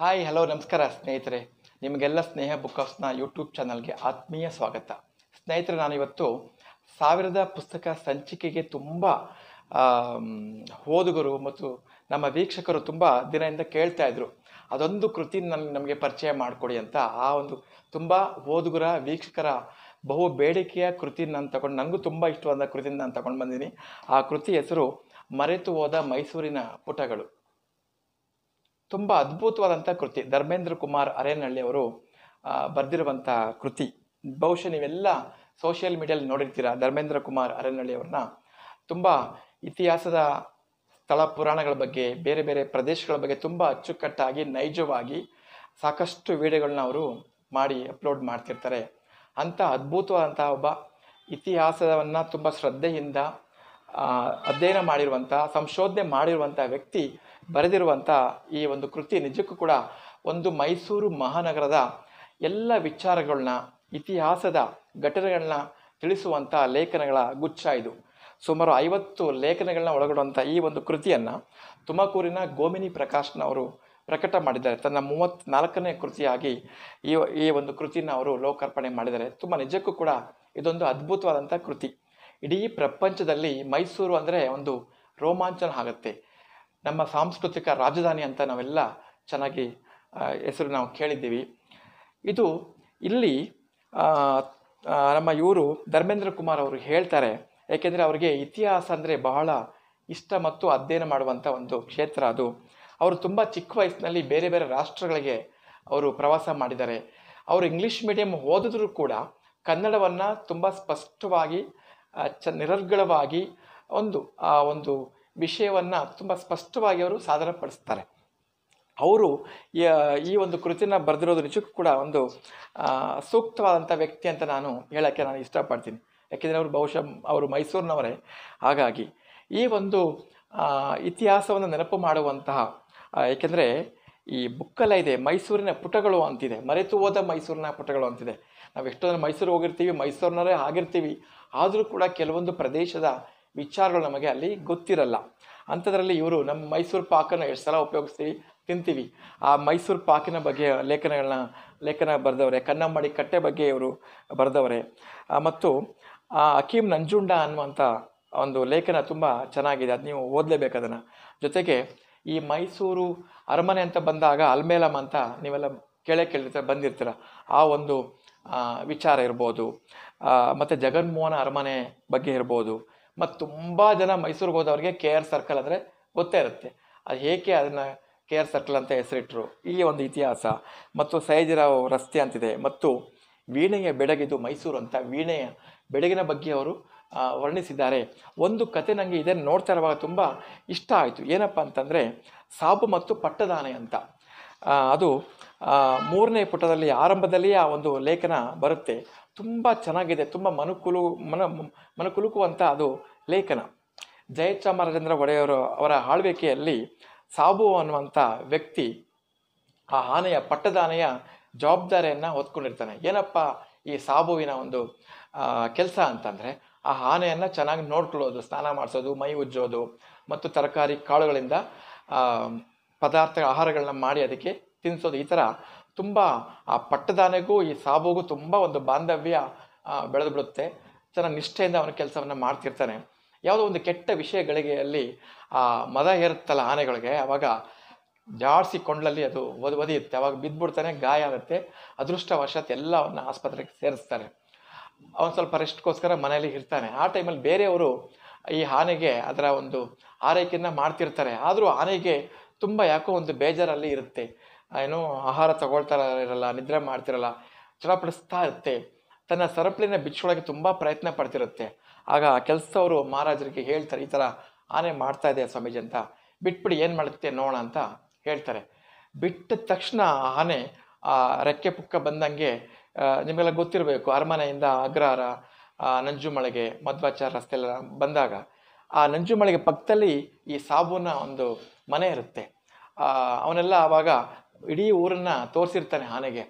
hi hello ನಮಸ್ಕಾರ ಸ್ನೇಹಿತರೆ ನಿಮಗೆಲ್ಲ ಸ್ನೇಹ ಬುಕ್ ಆಫ್ಸ್ನ ಯೂಟ್ಯೂಬ್ ಚಾನಲ್ಗೆ ಆತ್ಮೀಯ ಸ್ವಾಗತ ಸ್ನೇಹಿತರೆ ನಾನಿವತ್ತು ಸಾವಿರದ ಪುಸ್ತಕ ಸಂಚಿಕೆಗೆ ತುಂಬ ಓದುಗರು ಮತ್ತು ನಮ್ಮ ವೀಕ್ಷಕರು ತುಂಬ ದಿನದಿಂದ ಕೇಳ್ತಾ ಇದ್ರು ಅದೊಂದು ಕೃತಿ ನನಗೆ ನಮಗೆ ಪರಿಚಯ ಮಾಡಿಕೊಡಿ ಅಂತ ಆ ಒಂದು ತುಂಬ ಓದುಗರ ವೀಕ್ಷಕರ ಬಹು ಬೇಡಿಕೆಯ ಕೃತಿನ ನಾನು ತಗೊಂಡು ನನಗೂ ತುಂಬ ಇಷ್ಟವಾದ ಕೃತಿನ ನಾನು ತಗೊಂಡು ಬಂದೀನಿ ಆ ಕೃತಿ ಹೆಸರು ಮರೆತು ಹೋದ ಮೈಸೂರಿನ ಪುಟಗಳು ತುಂಬ ಅದ್ಭುತವಾದಂಥ ಕೃತಿ ಧರ್ಮೇಂದ್ರ ಕುಮಾರ್ ಅರೇನಹಳ್ಳಿ ಅವರು ಬರೆದಿರುವಂಥ ಕೃತಿ ಬಹುಶಃ ನೀವೆಲ್ಲ ಸೋಷಿಯಲ್ ಮೀಡಿಯಲ್ಲಿ ನೋಡಿರ್ತೀರ ಧರ್ಮೇಂದ್ರ ಕುಮಾರ್ ಅರೇನಹಳ್ಳಿ ಅವ್ರನ್ನ ತುಂಬ ಇತಿಹಾಸದ ಸ್ಥಳ ಪುರಾಣಗಳ ಬಗ್ಗೆ ಬೇರೆ ಬೇರೆ ಪ್ರದೇಶಗಳ ಬಗ್ಗೆ ತುಂಬ ಅಚ್ಚುಕಟ್ಟಾಗಿ ನೈಜವಾಗಿ ಸಾಕಷ್ಟು ವಿಡಿಯೋಗಳನ್ನ ಅವರು ಮಾಡಿ ಅಪ್ಲೋಡ್ ಮಾಡ್ತಿರ್ತಾರೆ ಅಂಥ ಅದ್ಭುತವಾದಂಥ ಒಬ್ಬ ಇತಿಹಾಸವನ್ನು ತುಂಬ ಶ್ರದ್ಧೆಯಿಂದ ಅಧ್ಯಯನ ಮಾಡಿರುವಂಥ ಸಂಶೋಧನೆ ಮಾಡಿರುವಂಥ ವ್ಯಕ್ತಿ ಬರೆದಿರುವಂಥ ಈ ಒಂದು ಕೃತಿ ನಿಜಕ್ಕೂ ಕೂಡ ಒಂದು ಮೈಸೂರು ಮಹಾನಗರದ ಎಲ್ಲ ವಿಚಾರಗಳನ್ನ ಇತಿಹಾಸದ ಘಟನೆಗಳನ್ನ ತಿಳಿಸುವಂಥ ಲೇಖನಗಳ ಗುಚ್ಛ ಇದು ಸುಮಾರು ಐವತ್ತು ಲೇಖನಗಳನ್ನ ಒಳಗೊಡುವಂಥ ಈ ಒಂದು ಕೃತಿಯನ್ನು ತುಮಕೂರಿನ ಗೋಮಿನಿ ಅವರು ಪ್ರಕಟ ಮಾಡಿದ್ದಾರೆ ತನ್ನ ಮೂವತ್ತ್ನಾಲ್ಕನೇ ಕೃತಿಯಾಗಿ ಈ ಈ ಒಂದು ಕೃತಿಯನ್ನು ಅವರು ಲೋಕಾರ್ಪಣೆ ಮಾಡಿದ್ದಾರೆ ತುಂಬ ನಿಜಕ್ಕೂ ಕೂಡ ಇದೊಂದು ಅದ್ಭುತವಾದಂಥ ಕೃತಿ ಇಡೀ ಪ್ರಪಂಚದಲ್ಲಿ ಮೈಸೂರು ಅಂದರೆ ಒಂದು ರೋಮಾಂಚನ ಆಗುತ್ತೆ ನಮ್ಮ ಸಾಂಸ್ಕೃತಿಕ ರಾಜಧಾನಿ ಅಂತ ನಾವೆಲ್ಲ ಚೆನ್ನಾಗಿ ಹೆಸರು ನಾವು ಕೇಳಿದ್ದೀವಿ ಇದು ಇಲ್ಲಿ ನಮ್ಮ ಇವರು ಧರ್ಮೇಂದ್ರ ಕುಮಾರ್ ಅವರು ಹೇಳ್ತಾರೆ ಏಕೆಂದರೆ ಅವರಿಗೆ ಇತಿಹಾಸ ಅಂದರೆ ಬಹಳ ಇಷ್ಟ ಮತ್ತು ಅಧ್ಯಯನ ಮಾಡುವಂಥ ಒಂದು ಕ್ಷೇತ್ರ ಅದು ಅವರು ತುಂಬ ಚಿಕ್ಕ ವಯಸ್ಸಿನಲ್ಲಿ ಬೇರೆ ಬೇರೆ ರಾಷ್ಟ್ರಗಳಿಗೆ ಅವರು ಪ್ರವಾಸ ಮಾಡಿದ್ದಾರೆ ಅವರು ಇಂಗ್ಲೀಷ್ ಮೀಡಿಯಂ ಓದಿದ್ರು ಕೂಡ ಕನ್ನಡವನ್ನು ತುಂಬ ಸ್ಪಷ್ಟವಾಗಿ ಚ ನಿರರ್ಗಳವಾಗಿ ಒಂದು ಆ ಒಂದು ವಿಷಯವನ್ನು ತುಂಬ ಸ್ಪಷ್ಟವಾಗಿ ಅವರು ಸಾಧನಪಡಿಸ್ತಾರೆ ಅವರು ಈ ಒಂದು ಕೃತಿನ ಬರೆದಿರೋದು ನಿಜಕ್ಕೂ ಕೂಡ ಒಂದು ಸೂಕ್ತವಾದಂಥ ವ್ಯಕ್ತಿ ಅಂತ ನಾನು ಹೇಳೋಕ್ಕೆ ನಾನು ಇಷ್ಟಪಡ್ತೀನಿ ಯಾಕೆಂದರೆ ಅವರು ಬಹುಶಃ ಅವರು ಮೈಸೂರಿನವರೇ ಹಾಗಾಗಿ ಈ ಒಂದು ಇತಿಹಾಸವನ್ನು ನೆನಪು ಮಾಡುವಂತಹ ಏಕೆಂದರೆ ಈ ಬುಕ್ಕಲ್ಲ ಇದೆ ಮೈಸೂರಿನ ಪುಟಗಳು ಅಂತಿದೆ ಮರೆತು ಹೋದ ಮೈಸೂರಿನ ಪುಟಗಳು ಅಂತಿದೆ ನಾವು ಎಷ್ಟೋ ಮೈಸೂರು ಹೋಗಿರ್ತೀವಿ ಮೈಸೂರಿನವರೇ ಆಗಿರ್ತೀವಿ ಆದರೂ ಕೂಡ ಕೆಲವೊಂದು ಪ್ರದೇಶದ ವಿಚಾರಗಳು ನಮಗೆ ಅಲ್ಲಿ ಗೊತ್ತಿರಲ್ಲ ಅಂಥದ್ರಲ್ಲಿ ಇವರು ನಮ್ಮ ಮೈಸೂರು ಪಾಕನ್ನು ಎಷ್ಟು ಸಲ ಉಪಯೋಗಿಸ್ತೀವಿ ತಿಂತೀವಿ ಆ ಮೈಸೂರು ಪಾಕಿನ ಬಗ್ಗೆ ಲೇಖನಗಳನ್ನ ಲೇಖನ ಬರೆದವರೇ ಕನ್ನಂಬಾಡಿ ಕಟ್ಟೆ ಬಗ್ಗೆ ಇವರು ಬರೆದವರೇ ಮತ್ತು ಅಕೀಮ್ ನಂಜುಂಡ ಅನ್ನುವಂಥ ಒಂದು ಲೇಖನ ತುಂಬ ಚೆನ್ನಾಗಿದೆ ಅದು ನೀವು ಓದಲೇಬೇಕು ಅದನ್ನು ಜೊತೆಗೆ ಈ ಮೈಸೂರು ಅರಮನೆ ಅಂತ ಬಂದಾಗ ಅಲ್ಮೇಲಮ್ ಅಂತ ನೀವೆಲ್ಲ ಕೇಳೇ ಕೇಳಿರ್ತಾರೆ ಬಂದಿರ್ತೀರ ಆ ಒಂದು ವಿಚಾರ ಇರ್ಬೋದು ಮತ್ತು ಜಗನ್ಮೋಹನ ಅರಮನೆ ಬಗ್ಗೆ ಇರ್ಬೋದು ಮತ್ತು ತುಂಬ ಜನ ಮೈಸೂರಿಗೆ ಹೋದವ್ರಿಗೆ ಕೆ ಆರ್ ಸರ್ಕಲ್ ಅಂದರೆ ಗೊತ್ತೇ ಇರುತ್ತೆ ಅದು ಏಕೆ ಅದನ್ನು ಕೆ ಆರ್ ಸರ್ಕಲ್ ಅಂತ ಹೆಸರಿಟ್ಟರು ಈ ಒಂದು ಇತಿಹಾಸ ಮತ್ತು ಸೈಜಿರಾವ್ ರಸ್ತೆ ಅಂತಿದೆ ಮತ್ತು ವೀಣೆಯ ಬೆಡಗಿದು ಮೈಸೂರು ಅಂತ ವೀಣೆಯ ಬೆಡಗಿನ ಬಗ್ಗೆ ಅವರು ವರ್ಣಿಸಿದ್ದಾರೆ ಒಂದು ಕತೆ ನನಗೆ ಇದನ್ನು ನೋಡ್ತಾ ಇರುವಾಗ ತುಂಬ ಇಷ್ಟ ಆಯಿತು ಏನಪ್ಪ ಅಂತಂದರೆ ಸಾಬು ಮತ್ತು ಪಟ್ಟದಾನೆ ಅಂತ ಅದು ಮೂರನೇ ಪುಟದಲ್ಲಿ ಆರಂಭದಲ್ಲಿ ಆ ಒಂದು ಲೇಖನ ಬರುತ್ತೆ ತುಂಬ ಚೆನ್ನಾಗಿದೆ ತುಂಬ ಮನುಕುಲು ಮನ ಮನುಕುಲುಕುವಂಥ ಅದು ಲೇಖನ ಜಯಚಾಮರಾಜೇಂದ್ರ ಒಡೆಯವರು ಅವರ ಆಳ್ವಿಕೆಯಲ್ಲಿ ಸಾಬು ಅನ್ನುವಂಥ ವ್ಯಕ್ತಿ ಆ ಆನೆಯ ಪಟ್ಟದ ಆನೆಯ ಜವಾಬ್ದಾರಿಯನ್ನು ಹೊತ್ಕೊಂಡಿರ್ತಾನೆ ಏನಪ್ಪ ಈ ಸಾಬುವಿನ ಒಂದು ಕೆಲಸ ಅಂತಂದರೆ ಆ ಆನೆಯನ್ನು ಚೆನ್ನಾಗಿ ನೋಡ್ಕೊಳ್ಳೋದು ಸ್ನಾನ ಮಾಡಿಸೋದು ಮೈ ಉಜ್ಜೋದು ಮತ್ತು ತರಕಾರಿ ಕಾಳುಗಳಿಂದ ಪದಾರ್ಥ ಆಹಾರಗಳನ್ನ ಮಾಡಿ ಅದಕ್ಕೆ ತಿನ್ನಿಸೋದು ಈ ಥರ ತುಂಬ ಆ ಪಟ್ಟದಾನೆಗೂ ಈ ಸಾಬೂಗೂ ತುಂಬ ಒಂದು ಬಾಂಧವ್ಯ ಬೆಳೆದು ಬಿಡುತ್ತೆ ಚೆನ್ನಾಗಿ ನಿಷ್ಠೆಯಿಂದ ಅವನ ಕೆಲಸವನ್ನು ಮಾಡ್ತಿರ್ತಾನೆ ಯಾವುದೋ ಒಂದು ಕೆಟ್ಟ ವಿಷಯಗಳಿಗೆ ಅಲ್ಲಿ ಆ ಮದ ಹೇರುತ್ತಲ್ಲ ಆನೆಗಳಿಗೆ ಅವಾಗ ಜಾಡಿಸಿ ಕೊಂಡಲ್ಲಿ ಅದು ಒದ್ ಒದಿಯುತ್ತೆ ಅವಾಗ ಬಿದ್ದುಬಿಡ್ತಾನೆ ಗಾಯ ಆಗುತ್ತೆ ಅದೃಷ್ಟವಶಾತ್ ಎಲ್ಲ ಅವನ್ನ ಆಸ್ಪತ್ರೆಗೆ ಸೇರಿಸ್ತಾರೆ ಅವನು ಸ್ವಲ್ಪ ರೆಸ್ಟ್ಗೋಸ್ಕರ ಮನೆಯಲ್ಲಿ ಇರ್ತಾನೆ ಆ ಟೈಮಲ್ಲಿ ಬೇರೆಯವರು ಈ ಆನೆಗೆ ಅದರ ಒಂದು ಆರೈಕೆಯನ್ನು ಮಾಡ್ತಿರ್ತಾರೆ ಆದರೂ ಆನೆಗೆ ತುಂಬ ಯಾಕೋ ಒಂದು ಬೇಜಾರಲ್ಲಿ ಇರುತ್ತೆ ಏನೋ ಆಹಾರ ತಗೊಳ್ತಾ ಇರಲ್ಲ ನಿದ್ರೆ ಮಾಡ್ತಿರಲ್ಲ ಚಲಪಡಿಸ್ತಾ ಇರುತ್ತೆ ತನ್ನ ಸರಪಳಿನ ಬಿಚ್ಚೊಳಗೆ ತುಂಬ ಪ್ರಯತ್ನ ಪಡ್ತಿರುತ್ತೆ ಆಗ ಕೆಲಸದವರು ಮಹಾರಾಜರಿಗೆ ಹೇಳ್ತಾರೆ ಈ ಥರ ಆನೆ ಮಾಡ್ತಾ ಇದೆ ಸ್ವಾಮೀಜಿ ಅಂತ ಬಿಟ್ಬಿಡಿ ಏನು ಮಾಡುತ್ತೆ ನೋಡೋಣ ಅಂತ ಹೇಳ್ತಾರೆ ಬಿಟ್ಟ ತಕ್ಷಣ ಆನೆ ಆ ರೆಕ್ಕೆ ಪುಕ್ಕ ಬಂದಂಗೆ ನಿಮಗೆಲ್ಲ ಗೊತ್ತಿರಬೇಕು ಅರಮನೆಯಿಂದ ಅಗ್ರಹಾರ ನಂಜುಮಳೆಗೆ ಮದ್ವಾಚಾರ ರಸ್ತೆಲ್ಲ ಬಂದಾಗ ಆ ನಂಜುಮಳಿಗೆ ಪಕ್ಕದಲ್ಲಿ ಈ ಸಾಬೂನ ಒಂದು ಮನೆ ಇರುತ್ತೆ ಅವನೆಲ್ಲ ಆವಾಗ ಇಡೀ ಊರನ್ನು ತೋರಿಸಿರ್ತಾನೆ ಆನೆಗೆ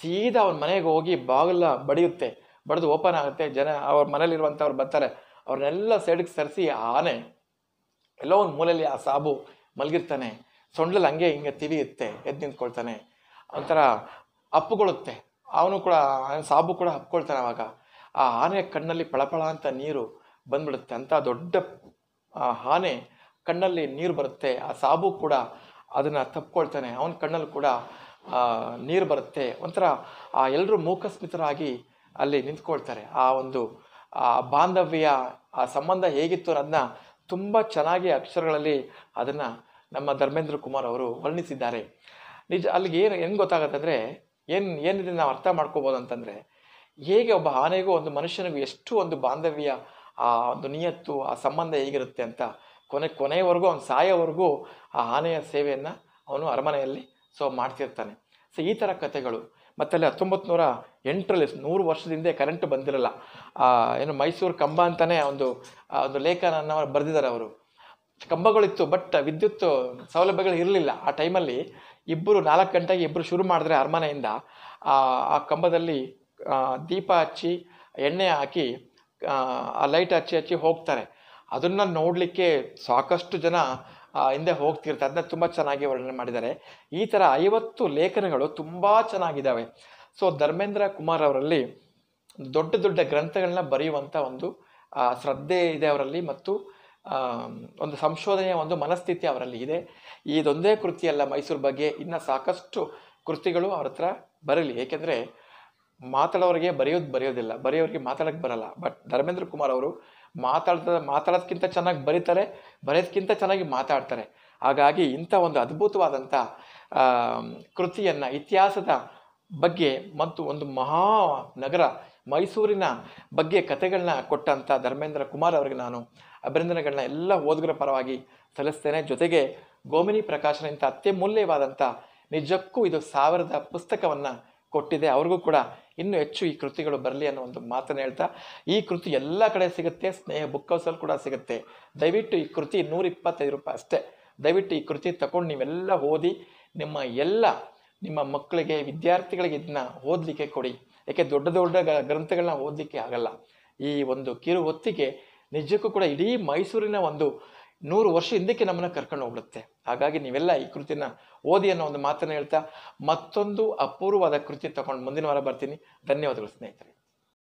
ಸೀದಾ ಅವನ ಮನೆಗೆ ಹೋಗಿ ಬಾಗಿಲ ಬಡಿಯುತ್ತೆ ಬಡಿದು ಓಪನ್ ಆಗುತ್ತೆ ಜನ ಅವ್ರ ಮನೇಲಿರುವಂಥವ್ರು ಬರ್ತಾರೆ ಅವ್ರನ್ನೆಲ್ಲ ಸೈಡ್ಗೆ ಸರಿಸಿ ಆ ಆನೆ ಎಲ್ಲೋ ಒಂದು ಮೂಲೆಯಲ್ಲಿ ಆ ಸಾಬು ಮಲಗಿರ್ತಾನೆ ಸೊಂಡಲ್ಲಿ ಹಂಗೆ ಹಿಂಗೆ ತಿವಿಯುತ್ತೆ ಎದ್ದು ನಿಂತ್ಕೊಳ್ತಾನೆ ಒಂಥರ ಅಪ್ಪುಗೊಳುತ್ತೆ ಅವನು ಕೂಡ ಸಾಬು ಕೂಡ ಅಪ್ಕೊಳ್ತಾನೆ ಆವಾಗ ಆ ಆನೆ ಕಣ್ಣಲ್ಲಿ ಪಳಪಳ ಅಂತ ನೀರು ಬಂದ್ಬಿಡುತ್ತೆ ಅಂತ ದೊಡ್ಡ ಆ ಆನೆ ಕಣ್ಣಲ್ಲಿ ನೀರು ಬರುತ್ತೆ ಆ ಸಾಬು ಕೂಡ ಅದನ್ನು ತಪ್ಕೊಳ್ತಾನೆ ಅವನ ಕಣ್ಣಲ್ಲಿ ಕೂಡ ನೀರು ಬರುತ್ತೆ ಒಂಥರ ಆ ಎಲ್ಲರೂ ಮೂಕಸ್ಮಿತರಾಗಿ ಅಲ್ಲಿ ನಿಂತ್ಕೊಳ್ತಾರೆ ಆ ಒಂದು ಆ ಬಾಂಧವ್ಯ ಆ ಸಂಬಂಧ ಹೇಗಿತ್ತು ಅನ್ನೋದನ್ನ ತುಂಬ ಚೆನ್ನಾಗಿ ಅಕ್ಷರಗಳಲ್ಲಿ ಅದನ್ನು ನಮ್ಮ ಧರ್ಮೇಂದ್ರ ಕುಮಾರ್ ಅವರು ವರ್ಣಿಸಿದ್ದಾರೆ ನಿಜ ಅಲ್ಲಿಗೆ ಏನು ಏನು ಗೊತ್ತಾಗತ್ತಂದರೆ ಏನು ಏನಿದೆ ನಾವು ಅರ್ಥ ಮಾಡ್ಕೋಬೋದು ಅಂತಂದರೆ ಹೇಗೆ ಒಬ್ಬ ಆನೆಗೂ ಒಂದು ಮನುಷ್ಯನಿಗೂ ಎಷ್ಟು ಒಂದು ಬಾಂಧವ್ಯ ಆ ಒಂದು ನಿಯತ್ತು ಆ ಸಂಬಂಧ ಹೇಗಿರುತ್ತೆ ಅಂತ ಕೊನೆ ಕೊನೆಯವರೆಗೂ ಅವನು ಸಾಯೋವರೆಗೂ ಆ ಆನೆಯ ಸೇವೆಯನ್ನು ಅವನು ಅರಮನೆಯಲ್ಲಿ ಸೊ ಮಾಡ್ತಿರ್ತಾನೆ ಸೊ ಈ ಥರ ಕಥೆಗಳು ಮತ್ತು ಅಲ್ಲಿ ಹತ್ತೊಂಬತ್ತು ನೂರ ಎಂಟರಲ್ಲಿ ನೂರು ವರ್ಷದಿಂದ ಕರೆಂಟ್ ಬಂದಿರಲ್ಲ ಏನು ಮೈಸೂರು ಕಂಬ ಅಂತಲೇ ಒಂದು ಒಂದು ಲೇಖನ ಬರೆದಿದ್ದಾರೆ ಅವರು ಕಂಬಗಳಿತ್ತು ಬಟ್ ವಿದ್ಯುತ್ ಸೌಲಭ್ಯಗಳು ಇರಲಿಲ್ಲ ಆ ಟೈಮಲ್ಲಿ ಇಬ್ಬರು ನಾಲ್ಕು ಗಂಟೆಗೆ ಇಬ್ಬರು ಶುರು ಮಾಡಿದ್ರೆ ಅರಮನೆಯಿಂದ ಆ ಕಂಬದಲ್ಲಿ ದೀಪ ಹಚ್ಚಿ ಎಣ್ಣೆ ಹಾಕಿ ಆ ಲೈಟ್ ಹಚ್ಚಿ ಹಚ್ಚಿ ಹೋಗ್ತಾರೆ ಅದನ್ನು ನೋಡಲಿಕ್ಕೆ ಸಾಕಷ್ಟು ಜನ ಹಿಂದೆ ಹೋಗ್ತಿರ್ತಾರೆ ಅದನ್ನ ತುಂಬ ಚೆನ್ನಾಗಿ ವರ್ಣನೆ ಮಾಡಿದ್ದಾರೆ ಈ ಥರ ಐವತ್ತು ಲೇಖನಗಳು ತುಂಬ ಚೆನ್ನಾಗಿದ್ದಾವೆ ಸೊ ಧರ್ಮೇಂದ್ರ ಕುಮಾರ್ ಅವರಲ್ಲಿ ದೊಡ್ಡ ದೊಡ್ಡ ಗ್ರಂಥಗಳನ್ನ ಬರೆಯುವಂಥ ಒಂದು ಶ್ರದ್ಧೆ ಇದೆ ಅವರಲ್ಲಿ ಮತ್ತು ಒಂದು ಸಂಶೋಧನೆಯ ಒಂದು ಮನಸ್ಥಿತಿ ಅವರಲ್ಲಿ ಇದೆ ಇದೊಂದೇ ಕೃತಿಯಲ್ಲ ಮೈಸೂರು ಬಗ್ಗೆ ಇನ್ನು ಸಾಕಷ್ಟು ಕೃತಿಗಳು ಅವ್ರ ಹತ್ರ ಬರಲಿ ಏಕೆಂದರೆ ಮಾತಾಡೋರಿಗೆ ಬರೆಯೋದು ಬರೆಯೋದಿಲ್ಲ ಬರೆಯೋರಿಗೆ ಮಾತಾಡಕ್ಕೆ ಬರಲ್ಲ ಬಟ್ ಧರ್ಮೇಂದ್ರ ಕುಮಾರ್ ಅವರು ಮಾತಾಡ್ತಾ ಮಾತಾಡೋದ್ಕಿಂತ ಚೆನ್ನಾಗಿ ಬರೀತಾರೆ ಬರೆಯೋದಕ್ಕಿಂತ ಚೆನ್ನಾಗಿ ಮಾತಾಡ್ತಾರೆ ಹಾಗಾಗಿ ಇಂಥ ಒಂದು ಅದ್ಭುತವಾದಂಥ ಕೃತಿಯನ್ನು ಇತಿಹಾಸದ ಬಗ್ಗೆ ಮತ್ತು ಒಂದು ಮಹಾ ನಗರ ಮೈಸೂರಿನ ಬಗ್ಗೆ ಕಥೆಗಳನ್ನ ಕೊಟ್ಟಂಥ ಧರ್ಮೇಂದ್ರ ಕುಮಾರ್ ಅವರಿಗೆ ನಾನು ಅಭಿನಂದನೆಗಳನ್ನ ಎಲ್ಲ ಓದುಗರ ಪರವಾಗಿ ಸಲ್ಲಿಸ್ತೇನೆ ಜೊತೆಗೆ ಗೋಮಿನಿ ಪ್ರಕಾಶನ ಇಂಥ ಅತ್ಯಮೂಲ್ಯವಾದಂಥ ನಿಜಕ್ಕೂ ಇದು ಸಾವಿರದ ಪುಸ್ತಕವನ್ನು ಕೊಟ್ಟಿದೆ ಅವ್ರಿಗೂ ಕೂಡ ಇನ್ನೂ ಹೆಚ್ಚು ಈ ಕೃತಿಗಳು ಬರಲಿ ಅನ್ನೋ ಒಂದು ಮಾತನ್ನು ಹೇಳ್ತಾ ಈ ಕೃತಿ ಎಲ್ಲ ಕಡೆ ಸಿಗುತ್ತೆ ಸ್ನೇಹ ಬುಕ್ ಹೌಸಲ್ಲಿ ಕೂಡ ಸಿಗುತ್ತೆ ದಯವಿಟ್ಟು ಈ ಕೃತಿ ನೂರ ಇಪ್ಪತ್ತೈದು ರೂಪಾಯಿ ಅಷ್ಟೇ ದಯವಿಟ್ಟು ಈ ಕೃತಿ ತಗೊಂಡು ನೀವೆಲ್ಲ ಓದಿ ನಿಮ್ಮ ಎಲ್ಲ ನಿಮ್ಮ ಮಕ್ಕಳಿಗೆ ವಿದ್ಯಾರ್ಥಿಗಳಿಗೆ ಇದನ್ನ ಓದಲಿಕ್ಕೆ ಕೊಡಿ ಯಾಕೆ ದೊಡ್ಡ ದೊಡ್ಡ ಗ್ರಂಥಗಳನ್ನ ಓದಲಿಕ್ಕೆ ಆಗಲ್ಲ ಈ ಒಂದು ಕಿರು ಹೊತ್ತಿಗೆ ನಿಜಕ್ಕೂ ಕೂಡ ಇಡೀ ಮೈಸೂರಿನ ಒಂದು ನೂರು ವರ್ಷ ಹಿಂದಕ್ಕೆ ನಮ್ಮನ್ನು ಕರ್ಕೊಂಡು ಹೋಗ್ಬಿಡುತ್ತೆ ಹಾಗಾಗಿ ನೀವೆಲ್ಲ ಈ ಕೃತಿನ ಓದಿ ಅನ್ನೋ ಒಂದು ಮಾತನ್ನು ಹೇಳ್ತಾ ಮತ್ತೊಂದು ಅಪೂರ್ವವಾದ ಕೃತಿ ತಗೊಂಡು ಮುಂದಿನ ವಾರ ಬರ್ತೀನಿ ಧನ್ಯವಾದಗಳು ಸ್ನೇಹಿತರೆ